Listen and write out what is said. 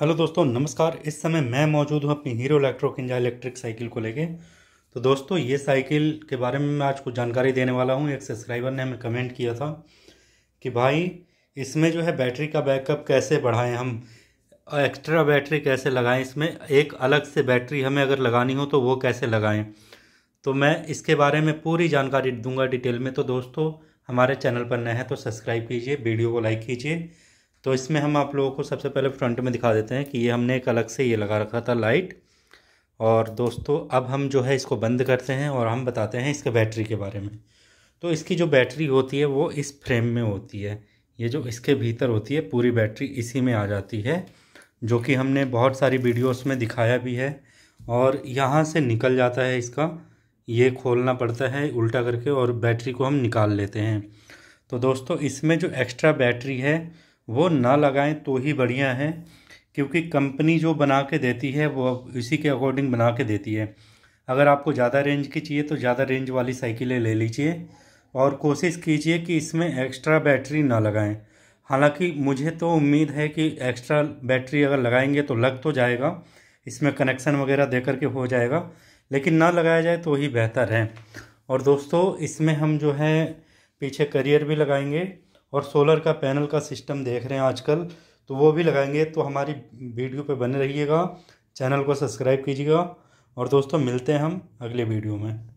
hello दोस्तों नमस्कार इस समय मैं मौजूद हूँ अपनी Hero Lectro Kinza electric cycle को लेके तो दोस्तों ये साइकिल के बारे में मैं आज कुछ जानकारी देने वाला हूँ एक सब्सक्राइबर ने हमें कमेंट किया था कि भाई इसमें जो है बैटरी का बैकअप कैसे बढ़ाएं हम एक्स्ट्रा बैटरी कैसे लगाएं इसमें एक अलग से बैटरी हमें अगर लगानी हो तो वो कैसे लगाएँ तो मैं इसके बारे में पूरी जानकारी दूँगा डिटेल में तो दोस्तों हमारे चैनल पर नए हैं तो सब्सक्राइब कीजिए वीडियो को लाइक कीजिए तो इसमें हम आप लोगों को सबसे पहले फ्रंट में दिखा देते हैं कि ये हमने एक अलग से ये लगा रखा था लाइट और दोस्तों अब हम जो है इसको बंद करते हैं और हम बताते हैं इसके बैटरी के बारे में तो इसकी जो बैटरी होती है वो इस फ्रेम में होती है ये जो इसके भीतर होती है पूरी बैटरी इसी में आ जाती है जो कि हमने बहुत सारी वीडियोस में दिखाया भी है और यहाँ से निकल जाता है इसका ये खोलना पड़ता है उल्टा करके और बैटरी को हम निकाल लेते हैं तो दोस्तों इसमें जो एक्स्ट्रा बैटरी है वो ना लगाएं तो ही बढ़िया है क्योंकि कंपनी जो बना के देती है वो इसी के अकॉर्डिंग बना के देती है अगर आपको ज़्यादा रेंज की चाहिए तो ज़्यादा रेंज वाली साइकिलें ले लीजिए और कोशिश कीजिए कि इसमें एक्स्ट्रा बैटरी ना लगाएं हालांकि मुझे तो उम्मीद है कि एक्स्ट्रा बैटरी अगर लगाएंगे तो लग तो जाएगा इसमें कनेक्शन वगैरह दे करके हो जाएगा लेकिन ना लगाया जाए तो ही बेहतर है और दोस्तों इसमें हम जो है पीछे करियर भी लगाएंगे और सोलर का पैनल का सिस्टम देख रहे हैं आजकल तो वो भी लगाएंगे तो हमारी वीडियो पे बने रहिएगा चैनल को सब्सक्राइब कीजिएगा और दोस्तों मिलते हैं हम अगले वीडियो में